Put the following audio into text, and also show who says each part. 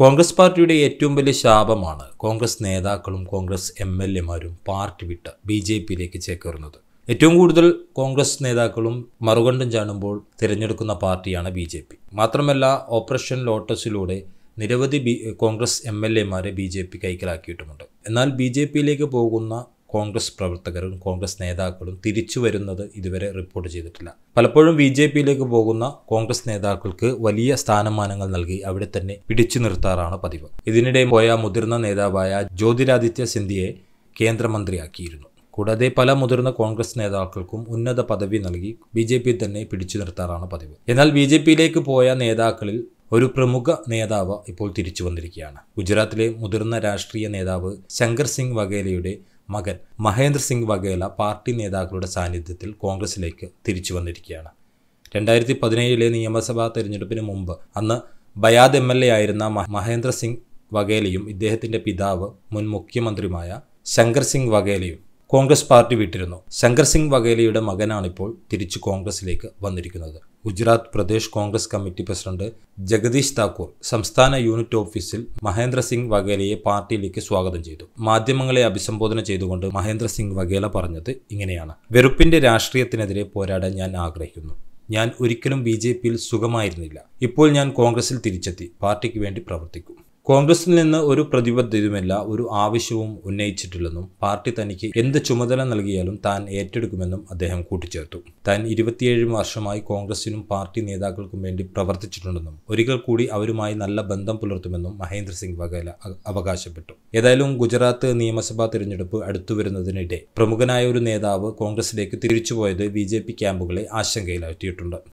Speaker 1: കോൺഗ്രസ് പാർട്ടിയുടെ ഏറ്റവും വലിയ ശാപമാണ് കോൺഗ്രസ് നേതാക്കളും കോൺഗ്രസ് എം എൽ എമാരും പാർട്ടി വിട്ട് ബി ജെ പിയിലേക്ക് ചേക്കേറുന്നത് ഏറ്റവും കൂടുതൽ കോൺഗ്രസ് നേതാക്കളും മറുകണ്ടും ചാടുമ്പോൾ തിരഞ്ഞെടുക്കുന്ന പാർട്ടിയാണ് ബി ജെ പി മാത്രമല്ല ഓപ്പറേഷൻ ലോട്ടസിലൂടെ നിരവധി ബി കോൺഗ്രസ് എം എൽ എമാരെ ബി ജെ പി കൈക്കലാക്കിയിട്ടുമുണ്ട് എന്നാൽ ബി ജെ പിയിലേക്ക് പോകുന്ന കോൺഗ്രസ് പ്രവർത്തകരും കോൺഗ്രസ് നേതാക്കളും തിരിച്ചു വരുന്നത് ഇതുവരെ റിപ്പോർട്ട് ചെയ്തിട്ടില്ല പലപ്പോഴും ബി ജെ പിയിലേക്ക് പോകുന്ന കോൺഗ്രസ് നേതാക്കൾക്ക് വലിയ സ്ഥാനമാനങ്ങൾ നൽകി അവിടെ തന്നെ പിടിച്ചു നിർത്താറാണ് പതിവ് ഇതിനിടെ പോയ മുതിർന്ന നേതാവായ ജ്യോതിരാദിത്യ സിന്ധ്യയെ കേന്ദ്രമന്ത്രിയാക്കിയിരുന്നു കൂടാതെ പല മുതിർന്ന കോൺഗ്രസ് നേതാക്കൾക്കും ഉന്നത പദവി നൽകി ബി ജെ പി തന്നെ പിടിച്ചു നിർത്താറാണ് പതിവ് എന്നാൽ ബി ജെ പിയിലേക്ക് പോയ നേതാക്കളിൽ ഒരു പ്രമുഖ നേതാവ് ഇപ്പോൾ തിരിച്ചു വന്നിരിക്കുകയാണ് ഗുജറാത്തിലെ മുതിർന്ന രാഷ്ട്രീയ നേതാവ് ശങ്കർ സിംഗ് വഗേലയുടെ മകൻ മഹേന്ദ്ര സിംഗ് വഗേല പാർട്ടി നേതാക്കളുടെ സാന്നിധ്യത്തിൽ കോൺഗ്രസിലേക്ക് തിരിച്ചു വന്നിരിക്കുകയാണ് രണ്ടായിരത്തി പതിനേഴിലെ നിയമസഭാ തെരഞ്ഞെടുപ്പിന് മുമ്പ് അന്ന് ബയാദ് എം എൽ എ ആയിരുന്ന മഹേന്ദ്ര സിംഗ് വഗേലയും ഇദ്ദേഹത്തിൻ്റെ പിതാവ് മുൻ മുഖ്യമന്ത്രിയുമായ ശങ്കർ സിംഗ് വഗേലയും കോൺഗ്രസ് പാർട്ടി വിട്ടിരുന്നു ശങ്കർ സിംഗ് വഗേലയുടെ മകനാണിപ്പോൾ തിരിച്ചു കോൺഗ്രസിലേക്ക് വന്നിരിക്കുന്നത് ഗുജറാത്ത് പ്രദേശ് കോൺഗ്രസ് കമ്മിറ്റി പ്രസിഡന്റ് ജഗദീഷ് താക്കൂർ സംസ്ഥാന യൂണിറ്റ് ഓഫീസിൽ മഹേന്ദ്ര സിംഗ് വഗേലയെ പാർട്ടിയിലേക്ക് സ്വാഗതം ചെയ്തു മാധ്യമങ്ങളെ അഭിസംബോധന ചെയ്തുകൊണ്ട് മഹേന്ദ്ര സിംഗ് വഗേല പറഞ്ഞത് ഇങ്ങനെയാണ് വെറുപ്പിന്റെ രാഷ്ട്രീയത്തിനെതിരെ പോരാടാൻ ഞാൻ ആഗ്രഹിക്കുന്നു ഞാൻ ഒരിക്കലും ബി സുഖമായിരുന്നില്ല ഇപ്പോൾ ഞാൻ കോൺഗ്രസിൽ തിരിച്ചെത്തി പാർട്ടിക്ക് വേണ്ടി പ്രവർത്തിക്കും കോൺഗ്രസിൽ നിന്ന് ഒരു പ്രതിബദ്ധതയുമില്ല ഒരു ആവശ്യവും ഉന്നയിച്ചിട്ടില്ലെന്നും പാർട്ടി തനിക്ക് എന്ത് ചുമതല നൽകിയാലും താൻ ഏറ്റെടുക്കുമെന്നും അദ്ദേഹം കൂട്ടിച്ചേർത്തു താൻ ഇരുപത്തിയേഴ് വർഷമായി കോൺഗ്രസിനും പാർട്ടി നേതാക്കൾക്കും വേണ്ടി പ്രവർത്തിച്ചിട്ടുണ്ടെന്നും ഒരിക്കൽ കൂടി അവരുമായി നല്ല ബന്ധം പുലർത്തുമെന്നും മഹേന്ദ്ര സിംഗ് വഗേല അവകാശപ്പെട്ടു ഏതായാലും ഗുജറാത്ത് നിയമസഭാ തിരഞ്ഞെടുപ്പ് അടുത്തുവരുന്നതിനിടെ പ്രമുഖനായ ഒരു നേതാവ് കോൺഗ്രസിലേക്ക് തിരിച്ചുപോയത് ബി ജെ പി ക്യാമ്പുകളെ ആശങ്കയിലാക്കിയിട്ടുണ്ട്